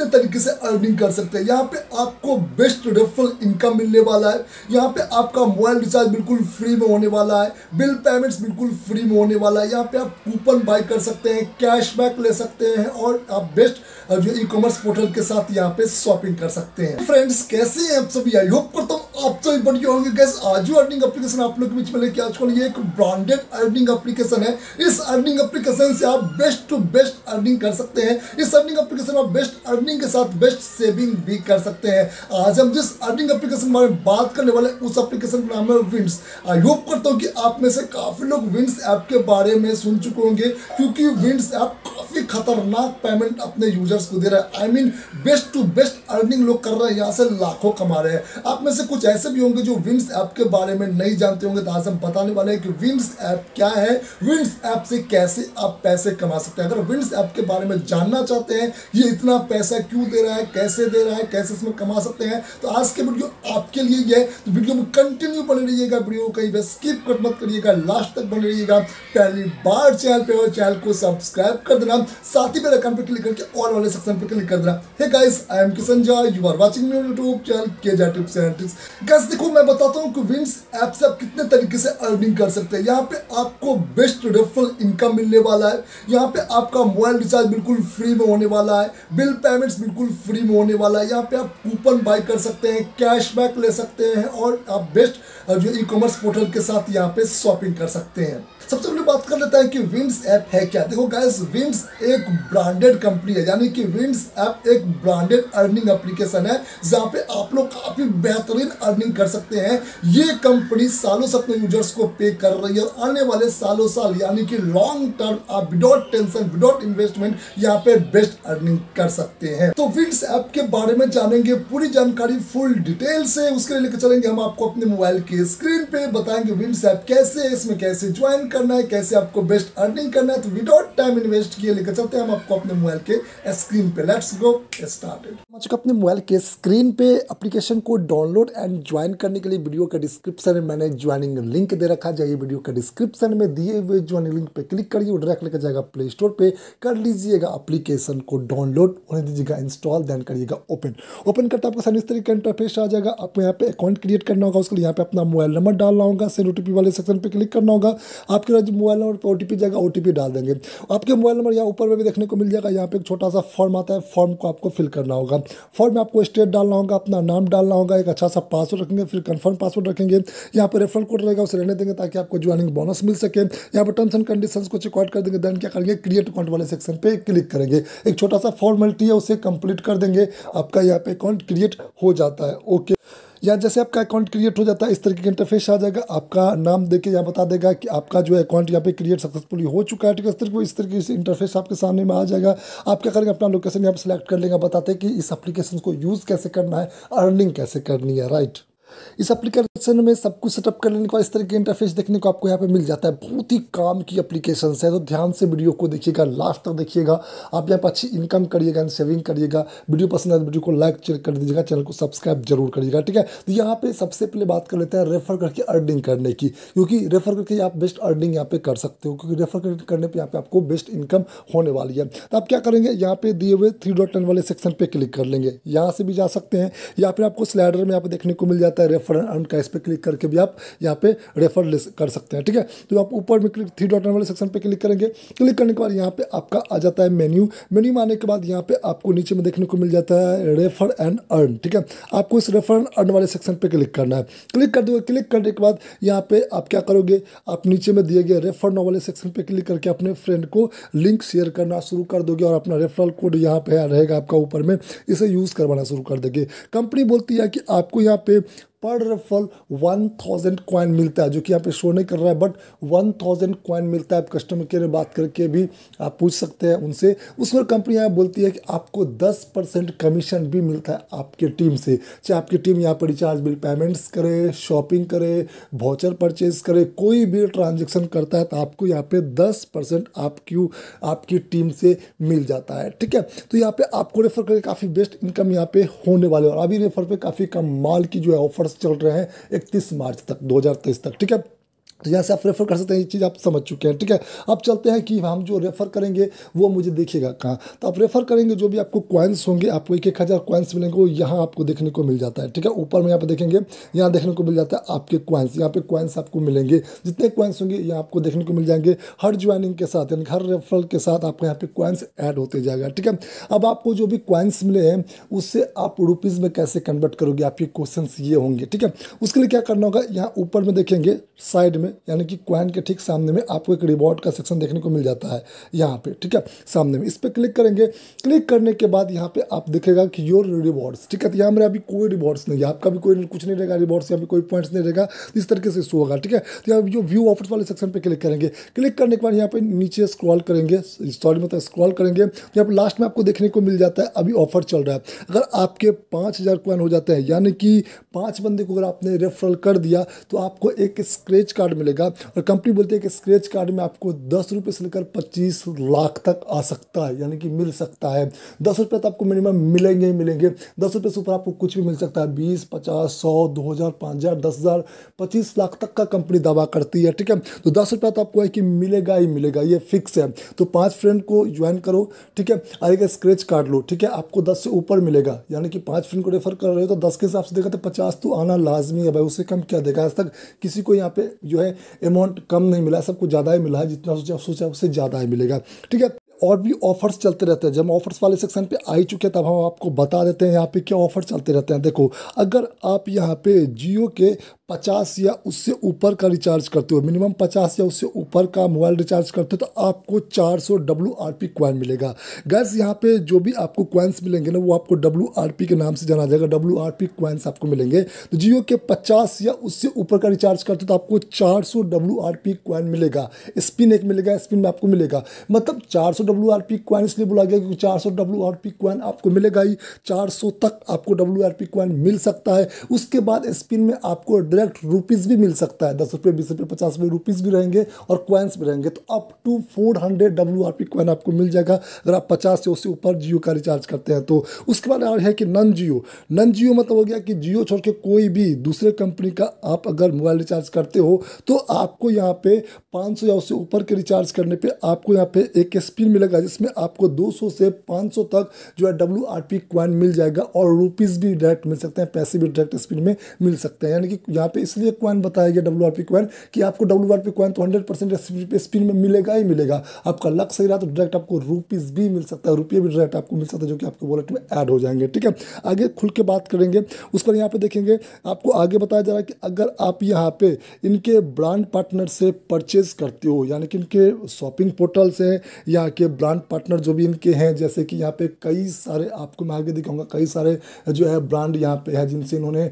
कितने तरीके से अर्निंग कर सकते हैं यहाँ पे आपको बेस्ट रेफरल इनकम मिलने वाला है यहाँ पे आपका मोबाइल रिचार्ज बिल्कुल फ्री में होने वाला है बिल पेमेंट्स बिल्कुल फ्री में होने वाला है यहाँ पे आप कूपन बाय कर सकते हैं कैशबैक ले सकते हैं और आप बेस्ट जो ई कॉमर्स पोर्टल के साथ यहाँ पे शॉपिंग कर सकते हैं फ्रेंड्स कैसे हैं आप सभी आई होप करता हूँ आप सभी बढ़िया होंगे गैस आज जो अर्निंग एप्लीकेशन आप लोग के बीच में लेके आजकल ये एक ब्रांडेड अर्निंग एप्लीकेशन है इस अर्निंग एप्लीकेशन से आप बेस्ट टू बेस्ट अर्निंग कर सकते हैं इस अर्निंग एप्लीकेशन आप बेस्ट अर्निंग अर्निंग के साथ बेस्ट सेविंग भी कर सकते हैं आज हम जिस अर्निंग एप्लीकेशन के बारे में बात करने वाले उस एप्लीकेशन का नाम है विंस आई होप करता हूँ कि आप में से काफ़ी लोग विंस ऐप के बारे में सुन चुके होंगे क्योंकि विंस ऐप काफ़ी खतरनाक पेमेंट अपने यूजर्स को दे रहा है I I mean mean, best to best earning लोग कर रहे हैं यहाँ से लाखों कमा रहे हैं आप में से कुछ ऐसे भी होंगे जो विंस ऐप के बारे में नहीं जानते होंगे तो आज हम बताने वाले हैं कि विंस ऐप क्या है विंस ऐप से कैसे आप पैसे कमा सकते हैं अगर विंस ऐप के बारे में जानना चाहते हैं ये इतना पैसा है क्यों दे रहा है कैसे दे रहा है कैसे इसमें कमा सकते हैं तो आज के वीडियो आपके लिए ये है तो वीडियो में कंटिन्यू बने रहिएगा वीडियो कहीं स्किप कट मत करिएगा लास्ट तक बने रहिएगा पहली बार चैनल पर चैनल को सब्सक्राइब कर देना साथ ही मेरे अकाउंट पर क्लिक करके और वाले सेक्शन पर क्लिक कर देना hey guys I am Kishan Jha your YouTube channel के जा देखो मैं बताता हूँ कि विंस ऐप से आप कितने तरीके से अर्निंग कर सकते हैं यहाँ पे आपको बेस्ट रेफरल इनकम मिलने वाला है यहाँ पे आपका मोबाइल रिचार्ज बिल्कुल फ्री में होने वाला है बिल पेमेंट पेमेंट्स बिल्कुल फ्री में होने वाला है यहाँ पे आप कूपन बाय कर सकते हैं कैशबैक ले सकते हैं और आप बेस्ट जो ई कॉमर्स पोर्टल के साथ यहाँ पे शॉपिंग कर सकते हैं सबसे पहले बात कर लेते हैं कि विम्स ऐप है क्या देखो गैस विम्स एक ब्रांडेड कंपनी है यानी कि विम्स ऐप एक ब्रांडेड अर्निंग एप्लीकेशन है जहाँ पे आप लोग काफ़ी बेहतरीन अर्निंग कर सकते हैं ये कंपनी सालों से अपने यूजर्स को पे कर रही है और आने वाले सालों साल यानी कि लॉन्ग टर्म आप विदाउट टेंशन विदाउट इन्वेस्टमेंट यहाँ पे बेस्ट अर्निंग कर सकते हैं तो विम्स ऐप के बारे में जानेंगे पूरी जानकारी फुल डिटेल से उसके लिए लेकर चलेंगे हम आपको अपने मोबाइल के स्क्रीन पे बताएंगे विम्स ऐप कैसे इसमें कैसे ज्वाइन कर करना है कैसे आपको बेस्ट अर्निंग करना है तो विदाउट टाइम इन्वेस्ट किए लेकर चलते हैं हम आपको अपने मोबाइल के स्क्रीन पे लेट्स गो स्टार्टेड अपने मोबाइल के स्क्रीन पे एप्लीकेशन को डाउनलोड एंड ज्वाइन करने के लिए वीडियो का डिस्क्रिप्शन में मैंने ज्वाइनिंग लिंक दे रखा जाइए वीडियो का डिस्क्रिप्शन में दिए हुए ज्वाइनिंग लिंक पे क्लिक करिए डायरेक्ट लेकर जाएगा प्ले स्टोर पर कर लीजिएगा एप्लीकेशन को डाउनलोड होने दीजिएगा इंस्टॉल देन करिएगा ओपन ओपन करते आपको सामने इस तरीके का इंटरफेस आ जाएगा आपको यहाँ पे अकाउंट क्रिएट करना होगा उसके लिए यहाँ पे अपना मोबाइल नंबर डालना होगा सेल ओ वाले सेक्शन पर क्लिक करना होगा आपके आपके जो मोबाइल नंबर पर ओ टी जाएगा ओ डाल देंगे आपके मोबाइल नंबर यहाँ ऊपर में भी देखने को मिल जाएगा यहाँ पे एक छोटा सा फॉर्म आता है फॉर्म को आपको फिल करना होगा फॉर्म में आपको स्टेट डालना होगा अपना नाम डालना होगा एक अच्छा सा पासवर्ड रखेंगे फिर कन्फर्म पासवर्ड रखेंगे यहाँ पर रेफरल कोड रहेगा उसे रहने देंगे ताकि आपको ज्वाइनिंग बोनस मिल सके यहाँ पर टर्म्स एंड कंडीशन को चेकआउट कर देंगे देन क्या करेंगे क्रिएट अकाउंट वाले सेक्शन पर क्लिक करेंगे एक छोटा सा फॉर्मेलिटी है उसे कंप्लीट कर देंगे आपका यहाँ पे अकाउंट क्रिएट हो जाता है ओके या जैसे आपका अकाउंट क्रिएट हो जाता है इस तरीके का इंटरफेस आ जाएगा आपका नाम देके यहाँ बता देगा कि आपका जो अकाउंट यहाँ पे क्रिएट सक्सेसफुली हो चुका है ठीक है इस तरीके इस तरीके से इंटरफेस आपके सामने में आ जाएगा आप क्या करेंगे अपना लोकेशन यहाँ पर सेलेक्ट कर लेंगे बताते हैं कि इस अपलीकेशन को यूज़ कैसे करना है अर्निंग कैसे करनी है राइट इस एप्लीकेशन में सब कुछ सेटअप कर लेने के बाद इस तरह के इंटरफेस देखने को आपको यहाँ पे मिल जाता है बहुत ही काम की एप्लीकेशन है तो ध्यान से वीडियो को देखिएगा लास्ट तक देखिएगा आप यहाँ पर अच्छी इनकम करिएगा एंड सेविंग करिएगा वीडियो पसंद आए तो वीडियो को लाइक चेक कर दीजिएगा चैनल को सब्सक्राइब जरूर करिएगा ठीक है तो यहाँ पर सबसे पहले बात कर लेते हैं रेफर करके अर्निंग करने की क्योंकि रेफर करके आप बेस्ट अर्निंग यहाँ पर कर सकते हो क्योंकि रेफर करने पर यहाँ पर आपको बेस्ट इनकम होने वाली है तो आप क्या करेंगे यहाँ पर दिए हुए थ्री डॉट टेन वाले सेक्शन पर क्लिक कर लेंगे यहाँ से भी जा सकते हैं या फिर आपको स्लाइडर में यहाँ पर देखने को मिल जाता है आता है रेफर अर्न इस पर क्लिक करके भी आप यहाँ पे रेफर ले कर सकते हैं ठीक है तो आप ऊपर में क्लिक थ्री डॉट वाले सेक्शन पे क्लिक करेंगे क्लिक करने के बाद यहाँ पे आपका आ जाता है मेन्यू मेन्यू में आने के बाद यहाँ पे आपको नीचे में देखने को मिल जाता है रेफर एंड अर्न ठीक है आपको इस रेफर एंड अर्न वाले सेक्शन पर क्लिक करना है क्लिक कर दोगे क्लिक करने के बाद यहाँ पे आप क्या करोगे आप नीचे में दिए गए रेफर नाउ वाले सेक्शन पर क्लिक करके अपने फ्रेंड को लिंक शेयर करना शुरू कर दोगे और अपना रेफरल कोड यहाँ पे रहेगा आपका ऊपर में इसे यूज़ करवाना शुरू कर देंगे कंपनी बोलती है कि आपको यहाँ पे पर रेफरल वन थाउजेंड क्वाइन मिलता है जो कि यहाँ पे शो नहीं कर रहा है बट वन थाउजेंड क्वाइन मिलता है आप कस्टमर केयर में बात करके भी आप पूछ सकते हैं उनसे उस पर कंपनी यहाँ बोलती है कि आपको दस परसेंट कमीशन भी मिलता है आपके टीम से चाहे आपकी टीम यहाँ पर रिचार्ज बिल पेमेंट्स करे शॉपिंग करे वाउचर परचेज करे कोई भी ट्रांजेक्शन करता है तो आपको यहाँ पे दस परसेंट आपकी आपकी टीम से मिल जाता है ठीक है तो यहाँ पे आपको रेफर करके काफ़ी बेस्ट इनकम यहाँ पे होने वाले और अभी रेफर पे काफ़ी कम माल की जो है ऑफर चल रहे हैं इकतीस मार्च तक दो तक ठीक है तो यहाँ से आप रेफ़र कर सकते हैं ये चीज़ आप समझ चुके हैं ठीक है अब चलते हैं कि हम जो रेफ़र करेंगे वो मुझे देखिएगा कहाँ तो आप रेफ़र करेंगे जो भी आपको क्वाइंस होंगे आपको एक एक हज़ार कॉइन्स मिलेंगे वो यहाँ आपको देखने को मिल जाता है ठीक है ऊपर में यहाँ पर देखेंगे यहाँ देखने को मिल जाता है आपके कॉइन्स यहाँ पे क्वाइंस आपको मिलेंगे जितने क्वाइंस होंगे यहाँ आपको देखने को मिल जाएंगे हर ज्वाइनिंग के साथ यानी हर रेफरल के साथ आपको यहाँ पर क्वाइंस ऐड होते जाएगा ठीक है अब आपको जो भी क्वाइंस मिले हैं उससे आप रुपीज़ में कैसे कन्वर्ट करोगे आपके क्वेश्चन ये होंगे ठीक है उसके लिए क्या करना होगा यहाँ ऊपर में देखेंगे साइड में में यानी कि क्वाइन के ठीक सामने में आपको एक रिवॉर्ड का सेक्शन देखने को मिल जाता है यहाँ पे ठीक है सामने में इस पर क्लिक करेंगे क्लिक करने के बाद यहाँ पे आप देखेगा कि योर रिवॉर्ड्स ठीक है तो यहाँ मेरे अभी कोई रिवॉर्ड्स नहीं है आपका भी कोई कुछ नहीं रहेगा रिवॉर्ड्स या पे कोई पॉइंट्स नहीं रहेगा इस तरीके से शो होगा ठीक है तो यहाँ जो व्यू ऑफर्स वाले सेक्शन पर क्लिक करेंगे क्लिक करने के बाद यहाँ पे नीचे स्क्रॉल करेंगे सॉरी मतलब स्क्रॉल करेंगे यहाँ पर लास्ट में आपको देखने को मिल जाता है अभी ऑफर चल रहा है अगर आपके पाँच हज़ार हो जाते हैं यानी कि पाँच बंदे को अगर आपने रेफरल कर दिया तो आपको एक स्क्रेच कार्ड मिलेगा और कंपनी बोलती है कि स्क्रैच कार्ड में आपको दस रुपये से लेकर पच्चीस लाख तक आ सकता है यानी कि मिल सकता है दस रुपये तो आपको मिनिमम मिलेंगे ही मिलेंगे दस रुपये से ऊपर आपको कुछ भी मिल सकता है बीस पचास सौ दो हज़ार पाँच हज़ार दस हज़ार पच्चीस लाख तक का कंपनी दावा करती है ठीक है तो दस रुपया तो आपको है कि मिलेगा ही मिलेगा ये फिक्स है तो पाँच फ्रेंड को ज्वाइन करो ठीक है और एक स्क्रैच कार्ड लो ठीक है आपको दस से ऊपर मिलेगा यानी कि पाँच फ्रेंड को रेफर कर रहे हो तो दस के हिसाब से देखा तो पचास तो आना लाजमी है भाई उससे कम क्या देगा आज तक किसी को यहाँ पे जो है अमाउंट कम नहीं मिला सबको ज़्यादा ही मिला है जितना सोचा सोचा उससे ज़्यादा ही मिलेगा ठीक है और भी ऑफर्स चलते रहते हैं जब ऑफर्स वाले सेक्शन पे आ ही चुके तब हम आपको बता देते हैं यहाँ पे क्या ऑफर चलते रहते हैं देखो अगर आप यहाँ पे जियो के पचास या उससे ऊपर का रिचार्ज करते हो मिनिमम पचास या उससे ऊपर का मोबाइल रिचार्ज करते हो तो आपको चार सौ डब्ल्यू आर पी क्वाइन मिलेगा गैस यहाँ पे जो भी आपको क्वाइंस मिलेंगे ना वो आपको डब्ल्यू आर पी के नाम से जाना जाएगा डब्ल्यू आर पी क्वाइंस आपको मिलेंगे तो जियो के पचास या उससे ऊपर का रिचार्ज करते हो तो आपको चार सौ डब्ल्यू आर पी क्वाइन मिलेगा स्पिन एक मिलेगा स्पिन में आपको मिलेगा मतलब चार सौ डब्ल्यू आर पी क्वाइन इसलिए बोला गया क्योंकि चार सौ डब्ल्यू आर पी क्वाइन आपको मिलेगा ही चार सौ तक आपको डब्ल्यू आर पी क्वाइन मिल सकता है उसके बाद स्पिन में आपको डायरेक्ट रुपीज़ भी मिल सकता है दस रुपये बीस रुपये पचास रुपये रुपीज़ भी रहेंगे और क्वाइंस भी रहेंगे तो up to four hundred W R P coin आपको मिल जाएगा अगर आप पचास से उससे ऊपर जियो का रिचार्ज करते हैं तो उसके बाद और है कि नन जियो नन जियो मतलब हो गया कि जियो छोड़ के कोई भी दूसरे कंपनी का आप अगर मोबाइल रिचार्ज करते हो तो आपको यहाँ पे सौ या उससे ऊपर के रिचार्ज करने पर आपको यहाँ पे एक स्पिन मिलेगा जिसमें आपको दो सौ से पाँच सौ तक जो है डब्ल्यू आर पी क्वाइन मिल जाएगा और रुपीज़ भी डायरेक्ट मिल सकते हैं पैसे भी डायरेक्ट स्पिन में मिल सकते हैं यानी कि यहाँ यहाँ पे इसलिए क्वाइन बताया गया डब्ल्यू आर पी क्वाइन कि आपको डब्ल्यू आर पी क्वाइन तो हंड्रेड परसेंट स्पिन में मिलेगा ही मिलेगा आपका लक सही रहा तो डायरेक्ट आपको रुपीज़ भी मिल सकता है रुपये भी डायरेक्ट आपको मिल सकता है जो कि आपके वॉलेट में ऐड हो जाएंगे ठीक है आगे खुल के बात करेंगे उस पर यहाँ पे देखेंगे आपको आगे बताया जा रहा है कि अगर आप यहाँ पे इनके ब्रांड पार्टनर से परचेज करते हो यानी कि इनके शॉपिंग पोर्टल से यहाँ के ब्रांड पार्टनर जो भी इनके हैं जैसे कि यहाँ पे कई सारे आपको मैं आगे दिखाऊंगा कई सारे जो है ब्रांड यहाँ पे है जिनसे इन्होंने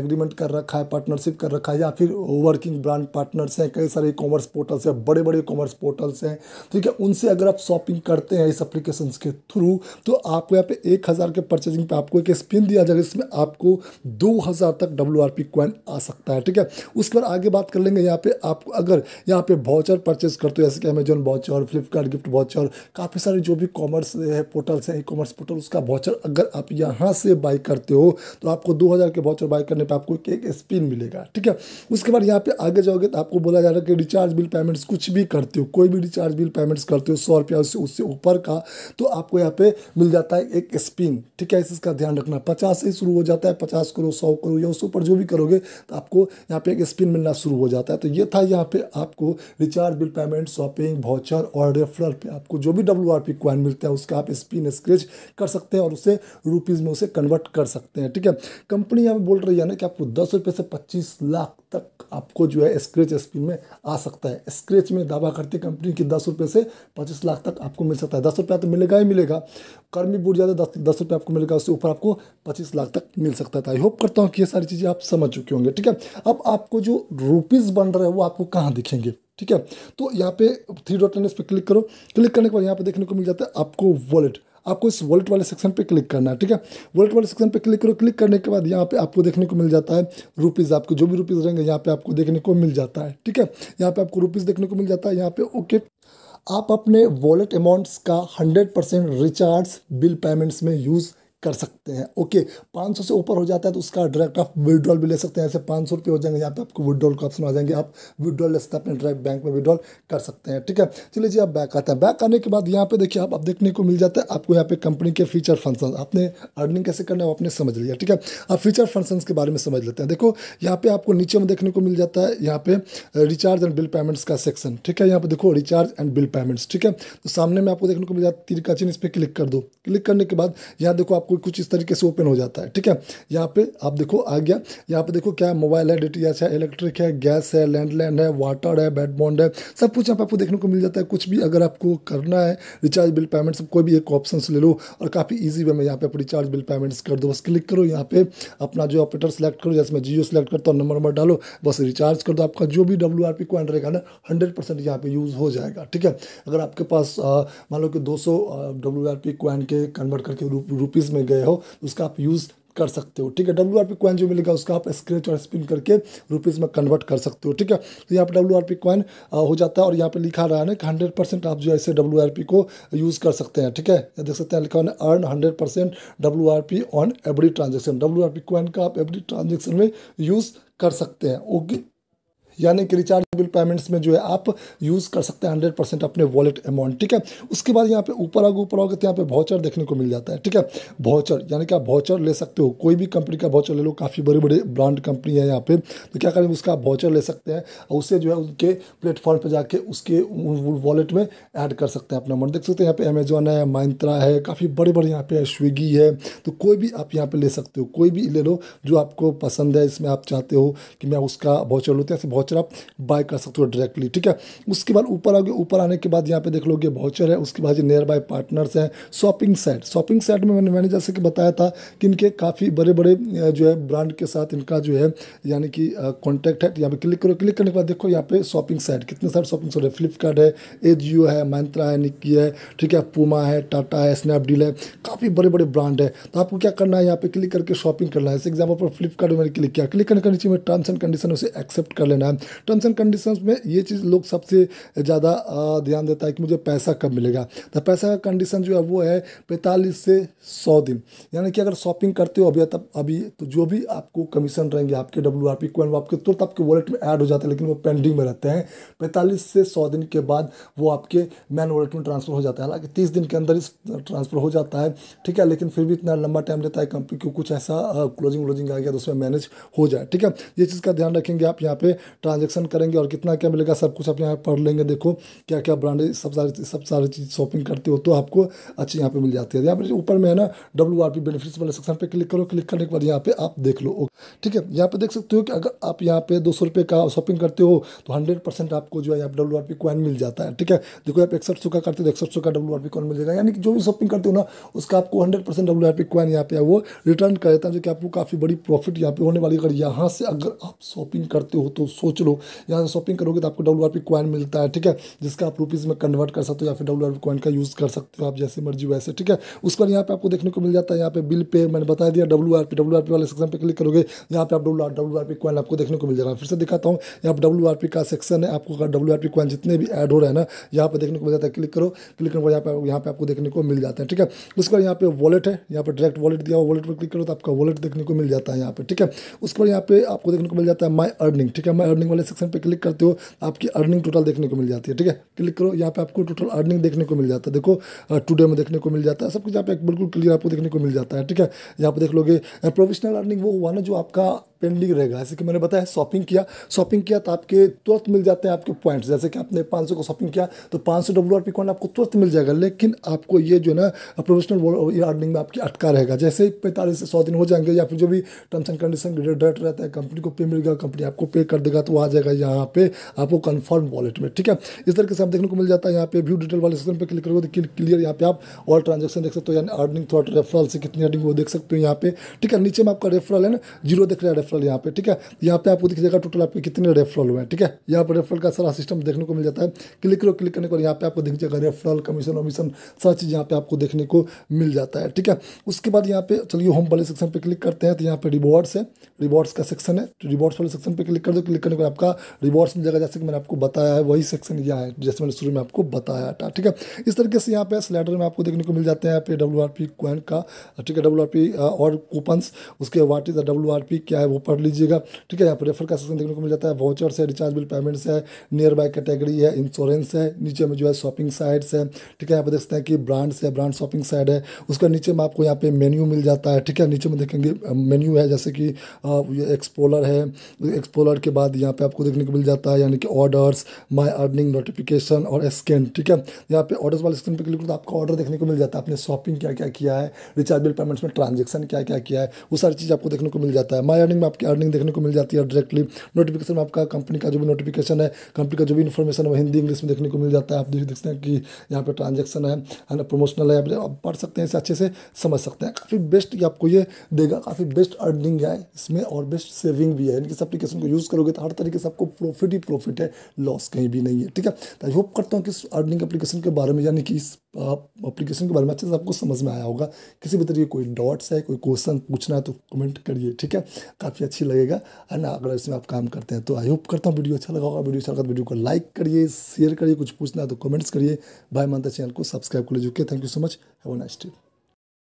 एग्रीमेंट कर रखा है पार्टनर पार्टनरशिप कर रखा है या फिर वर्किंग ब्रांड पार्टनर्स हैं कई सारे कॉमर्स पोर्टल्स हैं बड़े बड़े कॉमर्स पोर्टल्स हैं ठीक है उनसे अगर आप शॉपिंग करते हैं इस अप्लीकेशन के थ्रू तो आपको यहाँ पे एक हज़ार के परचेजिंग पे आपको एक स्पिन दिया जाएगा जिसमें आपको दो हज़ार तक डब्ल्यू आर पी क्वाइन आ सकता है ठीक है उसके बाद आगे बात कर लेंगे यहाँ पे आपको अगर यहाँ पे वाउचर परचेज करते हो जैसे कि Amazon voucher Flipkart gift voucher काफ़ी सारे जो भी कॉमर्स है पोर्टल्स हैं ई कॉमर्स पोर्टल उसका वाउचर अगर आप यहाँ से बाई करते हो तो आपको दो हज़ार के वाउचर बाई करने पर आपको एक स्पिन मिले मिलेगा ठीक है उसके बाद यहाँ पे आगे जाओगे तो आपको बोला जा रहा है कि रिचार्ज बिल पेमेंट्स कुछ भी करते हो कोई भी रिचार्ज बिल पेमेंट्स करते हो सौ रुपया उससे उससे ऊपर का तो आपको यहाँ पे मिल जाता है एक स्पिन ठीक है इसका ध्यान रखना पचास से शुरू हो जाता है पचास करो सौ करो या उसके ऊपर जो भी करोगे तो आपको यहाँ पे एक स्पिन मिलना शुरू हो जाता है तो ये था यहाँ पे आपको recharge bill payment shopping voucher और रेफरल पे आपको जो भी डब्ल्यू आर मिलता है उसका आप स्पिन स्क्रेच कर सकते हैं और उसे रुपीज़ में उसे कन्वर्ट कर सकते हैं ठीक है कंपनी यहाँ पे बोल रही है ना कि आपको दस रुपये से पच्चीस लाख तक आपको जो है स्क्रेच स्पिन में आ सकता है स्क्रेच में दावा करती कंपनी की दस रुपये से पच्चीस लाख तक आपको मिल सकता है दस रुपया तो मिलेगा ही मिलेगा कर्मी बुढ़ ज़्यादा दस दस रुपये आपको मिलेगा उससे ऊपर आपको पच्चीस लाख तक मिल सकता था आई होप करता हूँ कि ये सारी चीज़ें आप समझ चुके होंगे ठीक है अब आपको जो रुपीज़ बन रहा है वो आपको कहाँ दिखेंगे ठीक है तो यहाँ पे थ्री डॉट लाइन इस पर क्लिक करो क्लिक करने के बाद यहाँ पे देखने को मिल जाता है आपको वॉलेट आपको इस वॉलेट वाले सेक्शन पे क्लिक करना है ठीक है वॉलेट वाले सेक्शन पे क्लिक करो क्लिक करने के बाद यहाँ पे आपको देखने को मिल जाता है रुपीज़ आपको जो भी रुपीज़ रहेंगे यहाँ पे आपको देखने को मिल जाता है ठीक है यहाँ पे आपको रुपीज़ देखने को मिल जाता है यहाँ पे ओके आप अपने वॉलेट अमाउंट्स का hundred percent recharge bill payments में यूज़ कर सकते हैं ओके 500 से ऊपर हो जाता है तो उसका डायरेक्ट आप विड्रॉल भी ले सकते हैं ऐसे पाँच सौ रुपये हो जाएंगे यहाँ पे आपको विड्रॉल का ऑप्शन आ जाएंगे आप विड्रॉल ले सकते हैं अपने डायरेक्ट बैंक में विड्रॉल कर सकते हैं ठीक है चलिए जी आप बैक आते हैं बैक आने के बाद यहाँ पे देखिए आप, देखने को मिल जाता है आपको यहाँ पे कंपनी के फीचर फंक्शन आपने अर्निंग कैसे करना है आपने समझ लिया ठीक है आप फीचर फंक्शन के बारे में समझ लेते हैं देखो यहाँ पे आपको नीचे में देखने को मिल जाता है यहाँ पे रिचार्ज एंड बिल पेमेंट्स का सेक्शन ठीक है यहाँ पे देखो रिचार्ज एंड बिल पेमेंट्स ठीक है तो सामने में आपको देखने को मिल जाता है तीर का चिन्ह इस पर क्लिक कर दो क्लिक करने के बाद यहाँ देखो आप आपको कुछ इस तरीके से ओपन हो जाता है ठीक है यहाँ पे आप देखो आ गया यहाँ पे देखो क्या मोबाइल है डीटीएच है इलेक्ट्रिक है गैस है लैंडलाइन है वाटर है बैट बॉन्ड है सब कुछ यहाँ पे आपको देखने को मिल जाता है कुछ भी अगर आपको करना है रिचार्ज बिल पेमेंट सब कोई भी एक ऑप्शन ले लो और काफ़ी ईजी वे में यहाँ पे आप रिचार्ज बिल पेमेंट्स कर दो बस क्लिक करो यहाँ पे अपना जो ऑपरेटर सेलेक्ट करो जैसे मैं जियो सेलेक्ट करता हूँ नंबर नंबर डालो बस रिचार्ज कर दो आपका जो भी डब्ल्यू आर पी कॉइन रहेगा ना हंड्रेड परसेंट यहाँ पर यूज़ हो जाएगा ठीक है अगर आपके पास मान लो कि दो सौ डब्ल्यू आर पी क्वाइन के कन्वर्ट करके रूपीज़ में में गए हो तो उसका आप यूज़ कर सकते हो ठीक है डब्ल्यू आर पी कॉइन जो मिलेगा उसका आप स्क्रैच और स्पिन करके रुपीज़ में कन्वर्ट कर सकते हो ठीक है तो यहाँ पे डब्ल्यू आर पी कॉइन हो जाता है और यहाँ पे लिखा रहा है ना कि हंड्रेड परसेंट आप जो है इसे डब्ल्यू आर पी को यूज़ कर सकते हैं ठीक है देख सकते हैं लिखा है earn hundred percent W R P on every transaction W R P coin का आप एवरी ट्रांजेक्शन में यूज़ कर सकते हैं ओके यानी कि रिचार्ज बिल पेमेंट्स में जो है आप यूज़ कर सकते हैं हंड्रेड परसेंट अपने वॉलेट अमाउंट ठीक है उसके बाद यहाँ पे ऊपर आगे ऊपर आओगे तो यहाँ पे भाउचर देखने को मिल जाता है ठीक है भाउचर यानी कि आप भाउचर ले सकते हो कोई भी कंपनी का भाउचर ले लो काफ़ी बड़े बड़े ब्रांड कंपनी है यहाँ पे तो क्या करेंगे उसका आप ले सकते हैं और उससे जो है उनके प्लेटफॉर्म पर जाके उसके वॉलेट में ऐड कर सकते हैं अपना देख सकते हैं यहाँ पे अमेजोन है माइंत्रा है काफ़ी बड़े बड़े यहाँ पे स्विगी है तो कोई भी आप यहाँ पर ले सकते हो कोई भी ले लो जो आपको पसंद है इसमें आप चाहते हो कि मैं उसका भाउचर लूँ तो ऐसे बहुत वाउचर आप बाय कर सकते हो डायरेक्टली ठीक है उसके बाद ऊपर आओगे ऊपर आने के बाद यहाँ पे देख लो ये वाउचर है उसके बाद ये नियर बाय पार्टनर्स हैं शॉपिंग साइट शॉपिंग साइट में मैंने मैंने जैसे कि बताया था कि इनके काफ़ी बड़े बड़े जो है ब्रांड के साथ इनका जो है यानी कि कॉन्टैक्ट है तो यहाँ पे क्लिक करो क्लिक करने के बाद देखो यहाँ पे शॉपिंग साइट कितने सारे शॉपिंग साइट है फ्लिपकार्ट है एजियो है मंत्रा है निक्की है ठीक है पूमा है टाटा है स्नैपडील है काफ़ी बड़े बड़े ब्रांड है तो आपको क्या करना है यहाँ पे क्लिक करके शॉपिंग करना है इस एग्जाम्पल पर फ्लिपकार्ट मैंने क्लिक किया क्लिक करने के नीचे में टर्म्स एंड कंडीशन उसे एक्सेप्ट कर लेना है टर्म्स एंड कंडीशन में ये चीज़ लोग सबसे ज़्यादा ध्यान देता है कि मुझे पैसा कब मिलेगा तो पैसा का कंडीशन जो है वो है पैंतालीस से सौ दिन यानी कि अगर शॉपिंग करते हो अभी तब अभी तो जो भी आपको कमीशन रहेंगे आपके डब्ल्यू आर पी को आपके तुरंत आपके वॉलेट में ऐड हो जाते हैं लेकिन वो पेंडिंग में रहते हैं पैंतालीस से सौ दिन के बाद वो आपके मैन वॉलेट में ट्रांसफर हो जाता है हालांकि तीस दिन के अंदर ही ट्रांसफर हो जाता है ठीक है लेकिन फिर भी इतना लंबा टाइम लेता है कंपनी को कुछ ऐसा क्लोजिंग व्लोजिंग आ गया तो उसमें मैनेज हो जाए ठीक है ये चीज़ का ध्यान रखेंगे आप यहाँ पर ट्रांजेक्शन करेंगे और कितना क्या मिलेगा सब कुछ आप यहाँ पढ़ लेंगे देखो क्या क्या ब्रांड सब सारी सब सारी चीज़ शॉपिंग करते हो तो आपको अच्छी यहाँ पे मिल जाती है यहाँ पर ऊपर में है ना डब्ल्यू आर पी बेनिफिट्स वाले सेक्शन पे क्लिक करो क्लिक करने के बाद यहाँ पे आप देख लो ठीक है यहाँ पे देख सकते हो कि अगर आप यहाँ पे दो सौ का शॉपिंग करते हो तो हंड्रेड परसेंट आपको जो है पर डब्ल्यू आर कॉइन मिल जाता है ठीक है देखो आप एक्सठ सौ का करते हो इकसठ सौ का डब्ल्यू आर पी कॉइन मिल जाएगा यानी कि जो भी शॉपिंग करते हो ना उसका आपको hundred percent W R P coin यहाँ पे वो रिटर्न कर देता है जो कि आपको काफ़ी बड़ी प्रॉफिट यहाँ पे होने वाली अगर यहाँ से अगर आप शॉपिंग करते हो तो सोच सोच लो यहाँ से शॉपिंग करोगे तो आपको डब्ल्यू आर पी कॉइन मिलता है ठीक है जिसका आप रुपीज़ में कन्वर्ट कर सकते हो या फिर डब्ल्यू आर पी कॉइन का यूज़ कर सकते हो आप जैसे मर्जी वैसे ठीक है उस पर यहाँ पे आपको देखने को मिल जाता है यहाँ पे बिल पे मैंने बता दिया W R P W R P वाले सेक्शन पर क्लिक करोगे यहाँ पे आप W W R P coin आपको देखने को मिल जाएगा फिर से दिखाता हूँ यहाँ पर डब्ल्यू आर पी का सेक्शन है आपको डब्ल्यू आर पी कॉइन जितने भी एड हो रहे हैं ना यहाँ पर देखने को मिल जाता है क्लिक करो क्लिक करो यहाँ पे यहाँ पे आपको देखने को मिल जाता है ठीक है उसके बाद यहाँ पे वॉलेट है यहाँ पर डायरेक्ट वॉलेट दिया वॉलेट पर क्लिक करो तो आपका वॉलेट देखने को मिल जाता है यहाँ पर ठीक है उसके बाद यहाँ पे आपको देखने को मिल जाता है माई अर्निंग ठीक है माई अर्निंग वाले सेक्शन पर क्लिक करते हो आपकी अर्निंग टोटल देखने को मिल जाती है ठीक है क्लिक करो यहाँ पे आपको टोटल अर्निंग देखने को मिल जाता है देखो टुडे में देखने को मिल जाता है सब कुछ यहाँ पे बिल्कुल क्लियर आपको देखने को मिल जाता है ठीक है यहाँ पे देख लोगे प्रोफेशनल अर्निंग वो हुआ ना जो आपका पेंडिंग रहेगा जैसे कि मैंने बताया शॉपिंग किया शॉपिंग किया तो आपके तुरंत मिल जाते हैं आपके पॉइंट्स जैसे कि आपने 500 को शॉपिंग किया तो 500 सौ डब्ल्यू आर आपको तुरंत मिल जाएगा लेकिन आपको ये जो है ना प्रोफेशनल अर्निंग में आपकी अटका रहेगा जैसे ही पैंतालीस से सौ दिन हो जाएंगे या फिर जो भी टर्म्स एंड कंडीशन रेट रहता है कंपनी को पे मिल गया कंपनी आपको पे कर देगा तो आ जाएगा यहाँ पे आपको कन्फर्म वॉलेट में ठीक है इस तरीके से आप देखने को मिल जाता है यहाँ पे व्यू डिटेल वाले सेक्शन पे क्लिक करोगे तो क्लियर यहाँ पे आप ऑल ट्रांजेक्शन देख सकते हो यानी अर्निंग थोड़ा रेफरल से कितनी अर्निंग वो देख सकते हो यहाँ पे ठीक है नीचे में आपका रेफरल है ना जीरो देख रहा है रेफरल यहाँ पे ठीक है यहाँ पे आपको दिख जाएगा टोटल आपके कितने रेफरल हुए ठीक है यहाँ पर रेफरल का सारा सिस्टम देखने को मिल जाता है क्लिक करो क्लिक करने के बाद यहाँ पे आपको दिख जाएगा रेफरल कमीशन वमीशन सारा चीज़ यहाँ पे आपको देखने को मिल जाता है ठीक है उसके बाद यहाँ पे चलिए होम वाले सेक्शन पे क्लिक करते हैं तो यहाँ पे रिवॉर्ड्स है रिवॉर्ड्स का सेक्शन है तो रिवॉर्ड्स वाले सेक्शन पे क्लिक कर दो क्लिक करने अगर आपका रिवॉर्ड्स मिल जाएगा जैसे कि मैंने आपको बताया है वही सेक्शन यह है जैसे मैंने शुरू में आपको बताया था ठीक है इस तरीके से यहाँ पे स्लाइडर में आपको देखने को मिल जाते हैं डब्ल्यू आर पी क्वन का ठीक है डब्ल्यू आर पी और कूपन उसके what is W R P क्या है वो पढ़ लीजिएगा ठीक है यहाँ पर रेफर का सेक्शन देखने को मिल जाता है वाउचर्स है रिचार्ज बिल पेमेंट्स है नियर बाय कैटेगरी है इंश्योरेंस है नीचे में जो है शॉपिंग साइट्स है ठीक है यहाँ पर देखते हैं कि ब्रांड्स है ब्रांड शॉपिंग साइट है उसका नीचे में आपको यहाँ पे मेन्यू मिल जाता है ठीक है नीचे में देखेंगे मेन्यू है जैसे कि एक्सपोलर है एक्सपोलर के बाद यहाँ यहाँ पे आपको देखने को मिल जाता है यानी कि ऑर्डर्स माय अर्निंग नोटिफिकेशन और स्कैन ठीक है यहाँ पे ऑर्डर्स वाले स्क्रीन पे क्लिक करो तो आपको ऑर्डर देखने को मिल जाता है आपने शॉपिंग क्या क्या किया है रिचार्ज बिल पेमेंट्स में ट्रांजेक्शन क्या क्या किया है वो सारी चीज़ आपको देखने को मिल जाता है माई अर्निंग में आपकी अर्निंग देखने को मिल जाती है डायरेक्टली नोटिफिकेशन में आपका कंपनी का जो भी नोटिफिकेशन है कंपनी का जो भी इन्फॉर्मेशन है वो हिंदी इंग्लिश में देखने को मिल जाता है आप देखते हैं कि यहाँ पर ट्रांजेक्शन है प्रमोशनल है आप पढ़ सकते हैं इसे अच्छे से समझ सकते हैं काफ़ी बेस्ट आपको ये देगा काफ़ी बेस्ट अर्निंग है इसमें और बेस्ट सेविंग भी है इनकी एप्लीकेशन को यूज़ करोगे तो हर तरीके से आपको प्रॉफिट ही प्रॉफिट है लॉस कहीं भी नहीं है ठीक है तो आई होप करता हूँ कि इस अर्निंग एप्लीकेशन के बारे में यानी कि इस एप्लीकेशन के बारे में अच्छे से आपको समझ में आया होगा किसी भी तरीके कोई डॉट्स है कोई क्वेश्चन पूछना है तो कमेंट करिए ठीक है काफ़ी अच्छी लगेगा ना अगर इसमें आप काम करते हैं तो आई होप करता हूँ वीडियो अच्छा लगा होगा वीडियो अच्छा लगा तो वीडियो को लाइक करिए शेयर करिए कुछ पूछना है तो कमेंट्स करिए भाई मानता चैनल को सब्सक्राइब कर लीजिए thank you so much have a nice day